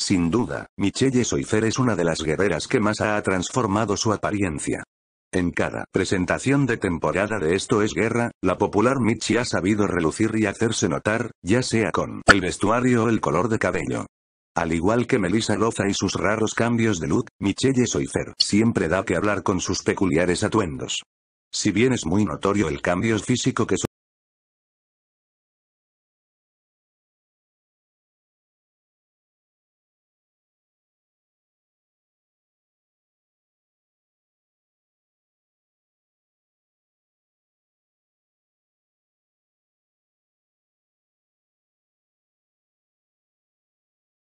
Sin duda, Michelle Soifer es una de las guerreras que más ha transformado su apariencia. En cada presentación de temporada de Esto es Guerra, la popular Michi ha sabido relucir y hacerse notar, ya sea con el vestuario o el color de cabello. Al igual que Melissa Loza y sus raros cambios de look, Michelle Soifer siempre da que hablar con sus peculiares atuendos. Si bien es muy notorio el cambio físico que